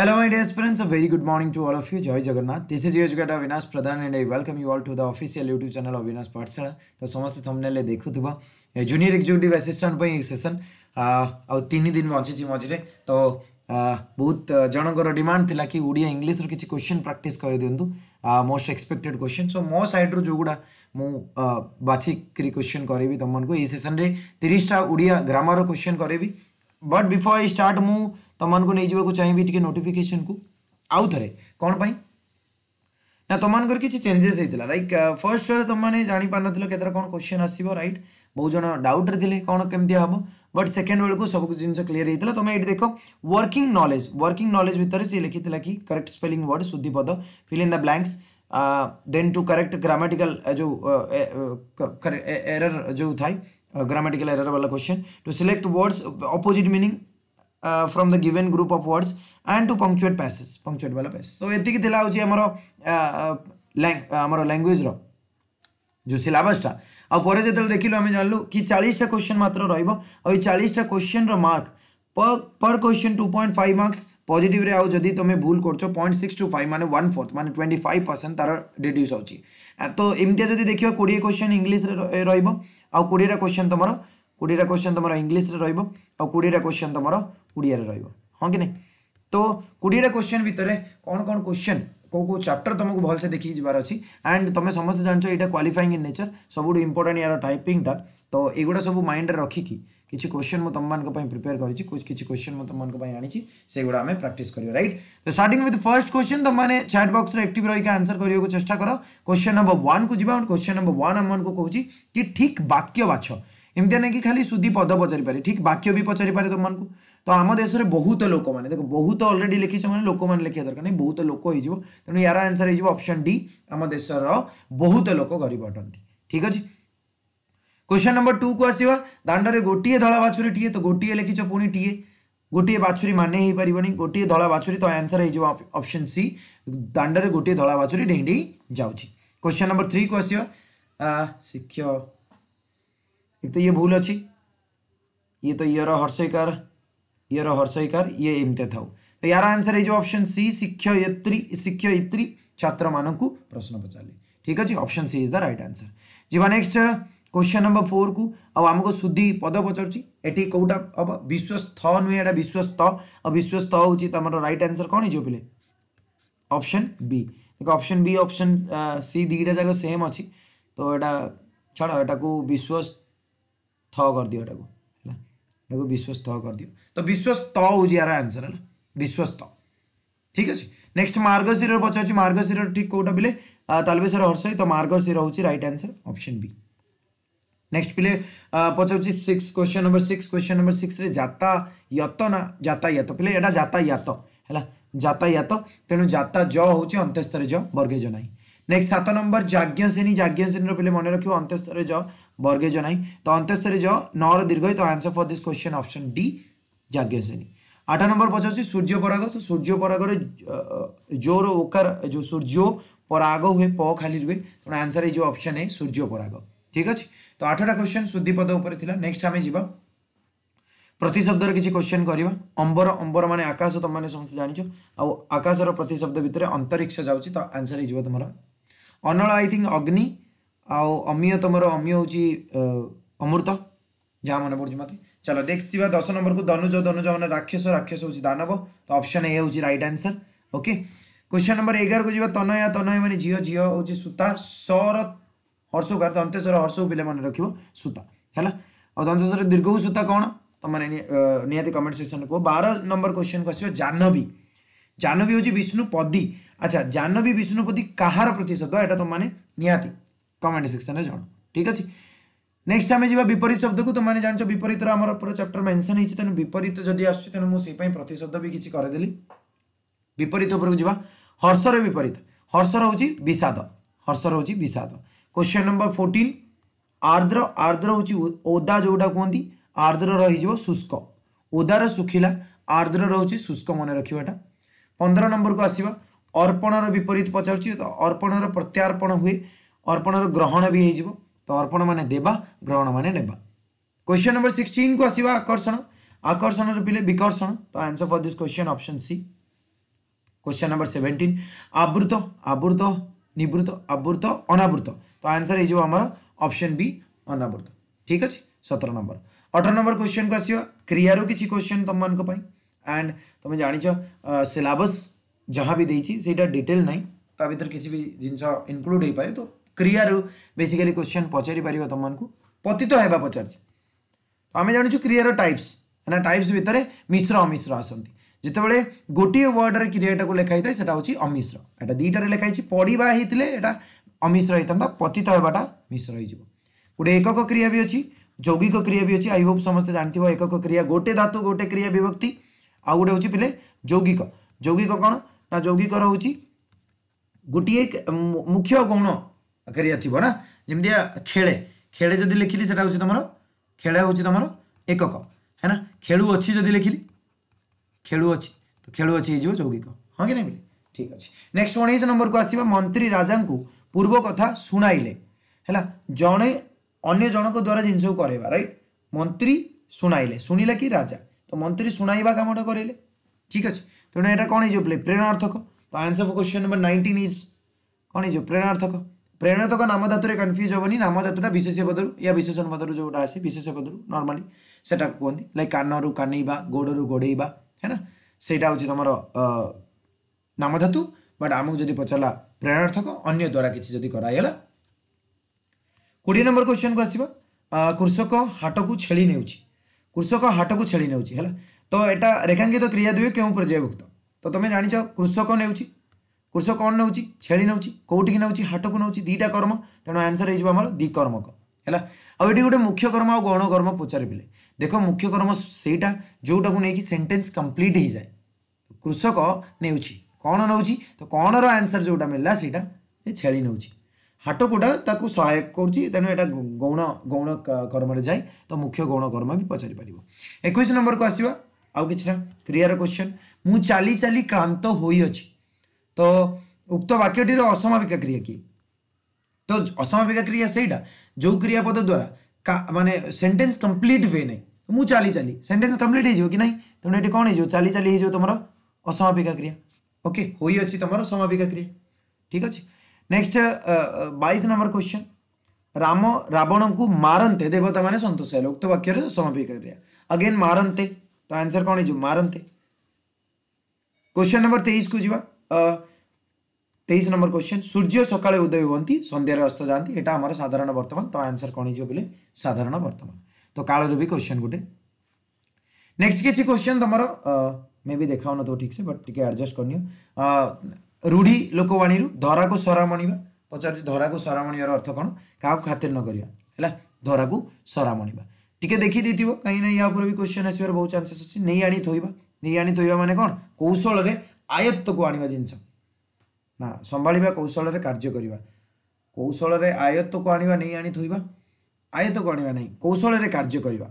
Hello my dear friends, a very good morning to all of you. Joy Jagannath. This is your educator Vinash Pradhan and I welcome you all to the official YouTube channel of Vinash Patsala. तो समस्त thumbnail देखुवा junior executive assistant एक session आन दिन बची मझे तो बहुत जनकर डिमांड था कि ओडिया इंग्लीश्र किसी क्वेश्चन प्राक्ट कर दिंतु मोस्ट एक्सपेक्टेड क्वेश्चन सो मो सैड्रु जो गुड़ा मुझे बाछिकी क्वेश्चन करी तुमको ये सेसन में तीसटा ओडिया ग्रामर क्वेश्चन करी बट बिफोर आई स्टार्ट मुझे तुमको नहीं जावाक चाहिए टी नोटिफिकेसन को आउ थे कौन पाई ना तुमको कि चेंजेस होता लाइक फर्स्ट तुमने जापार नतर कौन क्वेश्चन आसो रईट बहुत जन डाउट्रे थे कौन केमती हम बट सेकेंड बेलू सब जिन क्लीयर होता है तुम ये देख वर्किंग नलेज वर्किंग नलेज भितर सी लिखी था कि करेक्ट स्पेलींग वर्ड शुद्धिपद fill in the blanks then to correct grammatical जो एरर जो थाई ग्रामेटिकल एरर वाला question to select words opposite meaning from the given group of words and to punctuate passage punctuate वाला passage तो ये आम language रो सिलसटा आ देख लु आम जानलु कि चालीसटा क्वेश्चन मात्र रही चालीसटा क्वेश्चन रार्क पर question two point five marks पजिट रे आदि तुम भूल कर पॉइंट सिक्स टू फाइव मैंने वन फोर्थ मैंने ट्वेंटी फाइव परसेंट तार डिड्यूस हो तो एमतिया जब देखिए कोड़े क्वेश्चन इंग्लीश रोड़ेटा क्वेश्चन तुम कोड़ेटा क्वेश्चन तुम इंग्लीश रोड़ेटा क्वेश्चन तुम ओडिया रही है हाँ कि नहीं तो कोड़ेटा क्वेश्चन भितर कौन कौन क्वेश्चन कौ कौ चैप्टर तुमको भलसे देखी जबार अच्छी एंड तुम समस्त जान ये क्वाफाइंग इन नेचर सब इंपोर्टाट यार टाइपिंग टा तो युवा सब माइंड में रखिक किसी क्वेश्चन मुझे प्रिपेयर करोश्चन मुझे आनी आम प्राक्ट कर रईट तो स्टार्ट विथ फर्स्ट क्वेश्चन तुमने चैट बक्स एक्ट रही आंसर करने को चेस्ट कर क्वेश्चन नंबर वन को जी क्वेश्चन नंबर वन आम मन को कौन कि ठीक वाक्य बाछ एमती नहीं कि खाली सुधी पद पचारिपे ठीक वाक्य भी पचारिपे तुमको तो आम देश में बहुत लोक मैंने देखो बहुत अलरेडी लिखी से लोक मैंने लिखा दरकार नहीं बहुत लोक हो तेनालीर आंसर होपशन डी आम देशर बहुत लोक गरीब अटंती ठीक अच्छे क्वेश्चन नंबर टू को आसवा दांड गोटे धला बाछुरी टीए तो गोटे लिखी पुणी टीए गोटे बाछुरी मान पार गोटे धला बाछुरी तो आंसर होप्शन सी दांड में गोटे धला बाछुरी डे जाऊँच क्वेश्चन नंबर थ्री को आसवा शिक्षक तो ये भूल अच्छी ये तो ईर हर्षकार यर हर्षयकार ये एमते था तो यार आंसर है जो ऑप्शन सी शिक्षय शिक्षयित्री छात्र मान को प्रश्न पचारे ठीक अच्छे option C is the right answer जी नेक्स्ट क्वेश्चन नंबर फोर को तो को सुधी पद पचार कौटा हम विश्वस्त नुहे विश्वस्त और विश्वस्त हूँ तुम रईट आंसर कौन हो पे ऑप्शन बी देख ऑप्शन बी ऑप्शन सी दीटा जाक सेम अच्छी तो यहाँ छाड़ यहाँ थ कर यहाँ देखो विश्वस्त कर दियो तो विश्वस्त हो रहा आंसर है विश्वस्त ठीक अच्छे नेक्स्ट मार्गशीर पचार मार्गशीर ठीक कौटा पे तालबेश्वर हर्षई तो मार्गशीर हूँ right answer option B next पे पचार question number six question number six जातायत ना जातायत पे यहाँ जातायत है जातायत तेणु जाता ज हूँ अंत्यस्तर ज बर्गेज ज নেক্সট সাত নম্বর যাজ্ঞ শ্রেণী যাজ্ঞ শ্রেণীর পিলে মনে রাখবে অন্তঃস্তরে জ বর্গে জ নাই তো অন্তঃস্তরে জ নর দীর্ঘ তো answer for this question option D যাজ্ঞ শ্রেণী আট নম্বর পচারছি সূর্য পরাগ তো সূর্য পরাগরে জোর ওকার যে সূর্য পরাগ হুয়ে প খালি রুহে তেমন আনসার এই যে অপশন এ সূর্য পরাগ ঠিক আছে তো আঠটা কোশ্চেন শুদ্ধিপদ উপরে লা নেক্সট আমি যা ପ୍ରତିଶବ୍ଦର କିଛି କ୍ୱେଶ୍ଚନ୍ କରିବା ଅମ୍ବର ଅମ୍ବର ମାନେ ଆକାଶ ତୁମମାନେ ସମସ୍ତେ ଜାଣିଛ ଆଉ ଆକାଶର ପ୍ରତିଶବ୍ଦ ଭିତରେ ଅନ୍ତରିକ୍ଷ ଯାଉଛି ତ ଆନ୍ସର୍ ହେଇଯିବ ତୁମର अनल आई थिंक अग्नि अमीय तुम अमीय हूँ अमृत जहाँ मन पड़ी मत चलो नेक्स्ट जी दस नंबर को दनुज दनुज मैंने राक्षस राक्षस हूँ दानव तो अप्सन ए हूँ right answer okay question number एगार को जीवा तनया तनय मैंने झी झी हूँ सूता सर हर्षकार दंतेश्वर हर्ष पे मन रख सूता है दंतेश्वर दीर्घ सूता कौन तुमने तो निहती कमेंट सेक्शन कह बार नंबर क्वेश्चन को आसवी জাহ্নবী হচ্ছে বিষ্ণুপদী আচ্ছা জাহ্নবী বিষ্ণুপদী কাহার প্রতিশব্দ এটা তোমাকে নিহতি কমেন্ট সেকশনে জন ঠিক আছে নেক্সট আমি যা বিপরীত শব্দকু তোমাকে জাঁচ বিপরীতর আমার পুরো চ্যাপ্টর মেনশন হয়েছে তেমন বিপরীত যদি আসছে তেমন মুপাই প্রতিশব্দ বি কিছু করেদেলি বিপরীত উপরক যা হর্ষর বিপরীত হর্ষর হচ্ছে বিষাদ হর্ষর হচ্ছে বিষাদ কোশ্চেন নম্বর ফোর্টিন আর্দ্র আর্দ্র হচ্ছে ওদা যেটা কুহতি আর্দ্র রয়েছে শুষ্ক ওদার শুখিলা আর্দ্র রয়েছে শুষ্ক মনে রাখবে এটা पंद्रह नंबर को आसवा अर्पणर विपरीत पचार अर्पणर प्रत्यार्पण हुए अर्पण ग्रहण भी हो तो अर्पण मान देवा ग्रहण मान ने क्वेश्चन नंबर सिक्सटीन को आसवा आकर्षण आकर्षण रिले विकर्षण तो answer for this question option C question number seventeen आवृत आवृत नवृत आवृत अनावृत तो आंसर है जो हमारा ऑप्शन बी अनावृत ठीक अच्छे सतर नंबर अठर नंबर क्वेश्चन को आसवा क्रियार किसी क्वेश्चन तुम मानी एंड तुम जान सिलस जहाँ भी देखा डिटेल ना तो भितर किसी भी जिन इनक्लूड हो पाए तो क्रिया बेसिकली क्वेश्चन पचारिपर तुमको पतित होगा पचार तो आम जानू क्रियार टाइप्स ना टाइप्स भितर मिश्र अमिश्र आसती जिते बड़े गोटे वर्डर क्रियाटा को लिखाई थे सैटा अमिश्र एटा दुईटा लिखाई पढ़ा ही अमिश्र होता पतित होगा मिश्र हो गोटे एकक क्रिया भी अच्छी जौगिक क्रिया भी अच्छी आई होप समस्त जानते एकक क्रिया गोटे धातु गोटे क्रिया विभक्ति ଆଉ ଗୋଟେ ହେଉଛି ପିଲେ ଯୌଗିକ ଯୌଗିକ କ'ଣ ନା ଯୌଗିକର ହେଉଛି ଗୋଟିଏ ମୁଖ୍ୟ ଗୌଣ କ୍ରିୟା ଥିବ ନା ଯେମିତି ଖେଳେ ଖେଳେ ଯଦି ଲେଖିଲି ସେଇଟା ହେଉଛି ତୁମର ଖେଳ ହେଉଛି ତୁମର ଏକକ ହେ ନା ଖେଳୁଅଛି ଯଦି ଲେଖିଲି ଖେଳୁଅଛି ତ ଖେଳୁଅଛି ହେଇଯିବ ଯୌଗିକ ହଁ କି ନାହିଁ ଠିକ୍ ଅଛି ନେକ୍ସଟ ଉଣେଇଶ ନମ୍ବରକୁ ଆସିବା ମନ୍ତ୍ରୀ ରାଜାଙ୍କୁ ପୂର୍ବ କଥା ଶୁଣାଇଲେ ହେଲା ଜଣେ ଅନ୍ୟ ଜଣଙ୍କ ଦ୍ୱାରା ଜିନିଷକୁ କରେଇବା ରାଇଟ୍ ମନ୍ତ୍ରୀ ଶୁଣାଇଲେ ଶୁଣିଲା କି ରାଜା तो मन्त्री शणाइमाइले ठिक अच्छु एटा कि प्रेरक answer question number nineteen is कि प्रेरक प्रेणक नामधातले कन्फ्युज हे नामधात विशेष पदहरू या विशेष पदहरू जोटा आशेष पदहरू नर्माली त्यो कति कान कानैवा गोडर गोडैवा हेटा तपाईँ नामधातु बट आमु पचार प्रेरणार्थक अन्यद्वारा किडिए नम्बर क्वेसनको आसक हाट कु କୃଷକ ହାଟକୁ ଛେଳି ନେଉଛି ହେଲା ତ ଏଇଟା ରେଖାଙ୍କିତ କ୍ରିୟା ଦୁଇ କେଉଁ ପର୍ଯ୍ୟାୟଭୁକ୍ତ ତ ତୁମେ ଜାଣିଛ କୃଷକ ନେଉଛି କୃଷକ କ'ଣ ନେଉଛି ଛେଳି ନେଉଛି କେଉଁଠିକି ନେଉଛି ହାଟକୁ ନେଉଛି ଦୁଇଟା କର୍ମ ତେଣୁ ଆନ୍ସର୍ ହେଇଯିବ ଆମର ଦ୍ୱିକର୍ମକ ହେଲା ଆଉ ଏଠି ଗୋଟେ ମୁଖ୍ୟ କର୍ମ ଆଉ ଗୌଣ କର୍ମ ପଚାରିଥିଲେ ଦେଖ ମୁଖ୍ୟ କର୍ମ ସେଇଟା ଯେଉଁଟାକୁ ନେଇକି ସେଣ୍ଟେନ୍ସ କମ୍ପ୍ଲିଟ୍ ହେଇଯାଏ କୃଷକ ନେଉଛି କ'ଣ ନେଉଛି ତ କ'ଣର ଆନ୍ସର୍ ଯେଉଁଟା ମିଳିଲା ସେଇଟା ଛେଳି ନେଉଛି हाट गुड़ा सहायक करेणुटा गौण गौण कर्म जाए तो मुख्य गौण कर्म भी पचारिपर एक नंबर को आसवा आउ कि क्रियार क्वेश्चन मु चली चली क्लांत हो तो उक्त वाक्यटीर असमाविका क्रिया किए तो असमाविका क्रिया से जो क्रियापद द्वारा मानने सेन्टेन्स कंप्लीट हुए ना मुझे चली चली सेन्टेन्स कम्प्लीट हो कि तेनाली कौन हो चाली चली तुम असमापिका क्रिया ओके हो तुम समापिका क्रिया ठीक अच्छे नेक्स्ट uh, uh, बैश नंबर क्वेश्चन राम रावण को मारन्ते देवता मैंने सतोष है उक्त वाक्य समापी कर अगेन मारन्ते तो आंसर कौन हो मारन्ते क्वेश्चन नंबर तेईस को जी uh, तेईस नंबर क्वेश्चन सूर्य सका उदय हमें सन्धार अस्त जाती यहाँ साधारण बर्तमान तो आंसर कौन हो बोले साधारण बर्तमान तो काल भी क्वेश्चन गोटे नेक्स्ट किसी क्वेश्चन तुम मे भी देखा हो तो ठीक से बट टे आडजस्ट करनी रूढी ଲୋକବାଣୀରୁ ଧରାକୁ ସରା ମଣିବା ପଚାରୁଛି ଧରାକୁ ସରା ମଣିବାର ଅର୍ଥ କ'ଣ କାହାକୁ ଖାତିର ନ କରିବା ହେଲା ଧରାକୁ ସରା ମଣିବା ଟିକେ ଦେଖିଦେଇଥିବ କାହିଁକିନା ୟା ଉପରେ ବି କ୍ୱେଶ୍ଚନ୍ ଆସିବାର ବହୁତ ଚାନ୍ସେସ୍ ଅଛି ନେଇ ଆଣି ଥୋଇବା ନେଇ ଆଣି ଥୋଇବା ମାନେ କ'ଣ କୌଶଳରେ ଆୟତ୍ତକୁ ଆଣିବା ଜିନିଷ ନା ସମ୍ଭାଳିବା କୌଶଳରେ କାର୍ଯ୍ୟ କରିବା କୌଶଳରେ ଆୟତ୍ତକୁ ଆଣିବା ନେଇ ଆଣି ଥୋଇବା ଆୟତ୍ତକୁ ଆଣିବା ନାହିଁ କୌଶଳରେ କାର୍ଯ୍ୟ କରିବା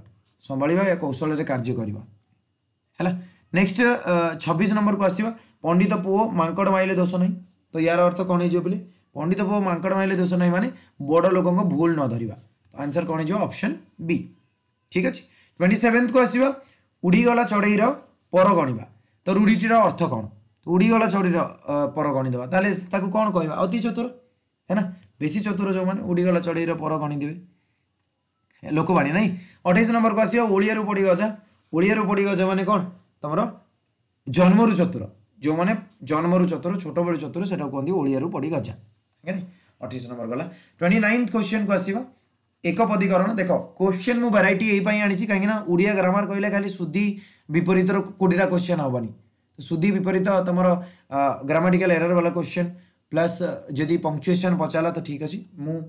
ସମ୍ଭାଳିବା ୟା କୌଶଳରେ କାର୍ଯ୍ୟ କରିବା ହେଲା ନେକ୍ସଟ ଛବିଶ ନମ୍ବରକୁ ଆସିବା ପଣ୍ଡିତ ପୁଅ ମାଙ୍କଡ଼ ମାଇଲେ ଦୋଷ ନାହିଁ ତ ୟାର ଅର୍ଥ କ'ଣ ହେଇଯିବ ପିଲେ ପଣ୍ଡିତ ପୁଅ ମାଙ୍କଡ଼ ମାଇଲେ ଦୋଷ ନାହିଁ ମାନେ ବଡ଼ ଲୋକଙ୍କ ଭୁଲ ନ ଧରିବା ଆନ୍ସର କ'ଣ ହେଇଯିବ ଅପସନ୍ ବି ଠିକ୍ ଅଛି ଟ୍ୱେଣ୍ଟି ସେଭେନ୍ଥକୁ ଆସିବା ଉଡ଼ିଗଲା ଚଢ଼େଇର ପର ଗଣିବା ତ ରୁଢ଼ିଟିର ଅର୍ଥ କ'ଣ ଉଡ଼ିଗଲା ଚଢ଼େଇର ପର ଗଣିଦେବା ତାହେଲେ ତାକୁ କ'ଣ କହିବା ଅତି ଚତୁର ହେ ନା ବେଶୀ ଚତୁର ଯେଉଁମାନେ ଉଡ଼ିଗଲା ଚଢ଼େଇର ପର ଗଣିଦେବେ ଲୋକବାଣୀ ନାହିଁ ଅଠେଇଶ ନମ୍ବରକୁ ଆସିବ ଓଡ଼ିଆରୁ ପଡ଼ି ଗଜା ଓଡ଼ିଆରୁ ପଡ଼ି ଗଜା ମାନେ କ'ଣ ତୁମର ଜନ୍ମରୁ ଚତୁର ଯେଉଁମାନେ ଜନ୍ମରୁ ଚତୁର ଛୋଟବେଳୁ ଚତୁର ସେଟାକୁ କୁହନ୍ତି ଓଡ଼ିଆରୁ ପଡ଼ି ଗଜା ଆଜ୍ଞା ଅଠେଇଶ ନମ୍ବର ଗଲା ଟ୍ୱେଣ୍ଟି ନାଇନ୍ଥ କୋଶ୍ଚିନ୍କୁ ଆସିବ ଏକ ଏକପଦୀକରଣ ଦେଖ କୋଶ୍ଚିନ୍ ମୁଁ ଭେରାଇଟି ଏଇ ପାଇଁ ଆଣିଛି କାହିଁକିନା ଓଡ଼ିଆ ଗ୍ରାମାର କହିଲେ ଖାଲି ସୁଧି ବିପରୀତର କୋଡ଼ିଟା କୋଶ୍ଚିନ୍ ହେବନି ସୁଧି ବିପରୀତ ତୁମର ଗ୍ରାମାଟିକାଲ ଏରର ବାଲା କୋଶ୍ଚିନ୍ ପ୍ଲସ୍ ଯଦି ପଙ୍କଚୁଏସନ୍ ପଚାରିଲା ତ ଠିକ୍ ଅଛି ମୁଁ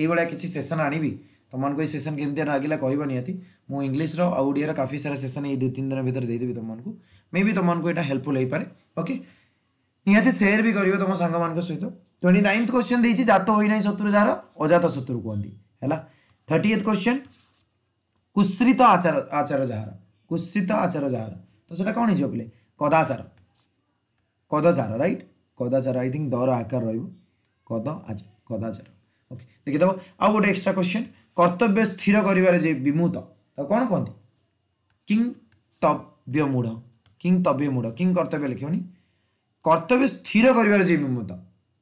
ଏଇଭଳିଆ କିଛି ସେସନ୍ ଆଣିବି तुमको ये सेसन केमती लगे कह निहती मुझे इंग्लीश्र आ काफी सारा सेसन ये दु तीन दिन भितर देदेवी तुमको मे भी तुमको यहाँ हेल्पफुल हो पाए ओके निहती सेयर भी कर तुम सांग सहित ट्वेंटी नाइन्थ क्वेश्चन देखिए जात होना शत्रु जार अजात शत्रु कहती है थर्टी एथ क्वेश्चन कुश्रित आचार आचार जार कुश्रित आचार जार तो से कौन हो पे कदाचार कदाचार रईट कदाचार आई थिंक दर आकार रद आचार कदाचार ओके देखिए आउ गोटे एक्सट्रा क्वेश्चन କର୍ତ୍ତବ୍ୟ ସ୍ଥିର କରିବାରେ ଯେ ବିମୁତ ତାକୁ କ'ଣ କୁହନ୍ତି କିଂ ତବ୍ୟମୂଢ଼ କିଂ ତବ୍ୟମୂଢ଼ କିଂ କର୍ତ୍ତବ୍ୟ ଲେଖିବନି କର୍ତ୍ତବ୍ୟ ସ୍ଥିର କରିବାରେ ଯେ ବିମୁତ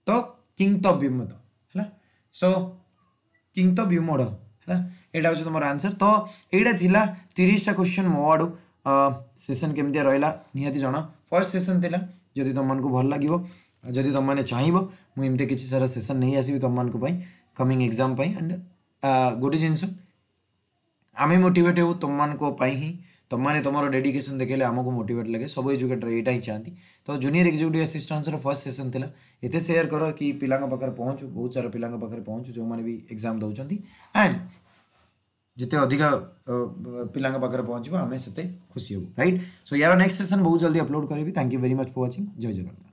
ତ କିଂ ତବ୍ୟମୂତ ହେଲା ସୋ କିଂ ତବ୍ୟମୂଢ଼ ହେଲା ଏଇଟା ହେଉଛି ତୁମର ଆନ୍ସର୍ ତ ଏଇଟା ଥିଲା ତିରିଶଟା କ୍ୱେଶ୍ଚନ୍ ମୋ ଆଡ଼ୁ ସେସନ୍ କେମିତିଆ ରହିଲା ନିହାତି ଜଣା ଫର୍ଷ୍ଟ ସେସନ୍ ଥିଲା ଯଦି ତୁମମାନଙ୍କୁ ଭଲ ଲାଗିବ ଯଦି ତୁମମାନେ ଚାହିଁବ ମୁଁ ଏମିତି କିଛି ସାରା ସେସନ୍ ନେଇ ଆସିବି ତୁମମାନଙ୍କ ପାଇଁ କମିଂ ଏକ୍ଜାମ୍ ପାଇଁ ଆଣ୍ଡ गोटे जिनस आम मोटेट हो तुम मानी ही तुमने तुम डेडिकेसन देखे आमको मोटेट लगे सब एजुकेटर यहाँ ही चाहती तो junior executive assistant first session थी एत सेयर कर कि पिला पहुँचु बहुत सारा पिला पहुँचु जो मैंने भी एक्जाम दौंस एंड जिते अधिक पिला पहुँचे आम से खुशी हो रईट सो यार नेक्स्ट सेसन बहुत जल्दी अपलोड करी thank you very much for watching जय जगन्नाथ